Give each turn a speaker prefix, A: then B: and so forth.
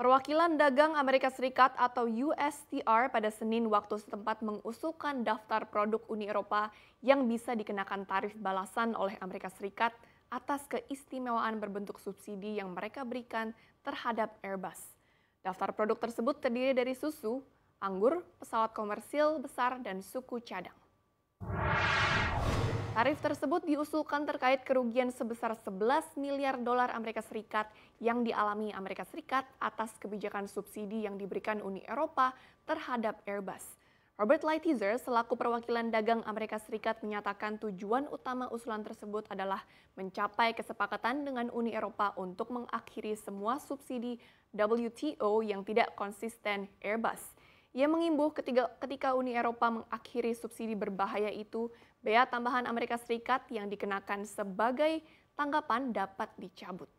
A: Perwakilan Dagang Amerika Serikat atau USTR pada Senin waktu setempat mengusulkan daftar produk Uni Eropa yang bisa dikenakan tarif balasan oleh Amerika Serikat atas keistimewaan berbentuk subsidi yang mereka berikan terhadap Airbus. Daftar produk tersebut terdiri dari susu, anggur, pesawat komersil besar, dan suku cadang. Tarif tersebut diusulkan terkait kerugian sebesar 11 miliar dolar Amerika Serikat yang dialami Amerika Serikat atas kebijakan subsidi yang diberikan Uni Eropa terhadap Airbus. Robert Lighthizer selaku perwakilan dagang Amerika Serikat menyatakan tujuan utama usulan tersebut adalah mencapai kesepakatan dengan Uni Eropa untuk mengakhiri semua subsidi WTO yang tidak konsisten Airbus. Ia mengimbau ketika, ketika Uni Eropa mengakhiri subsidi berbahaya itu, bea tambahan Amerika Serikat yang dikenakan sebagai tanggapan dapat dicabut.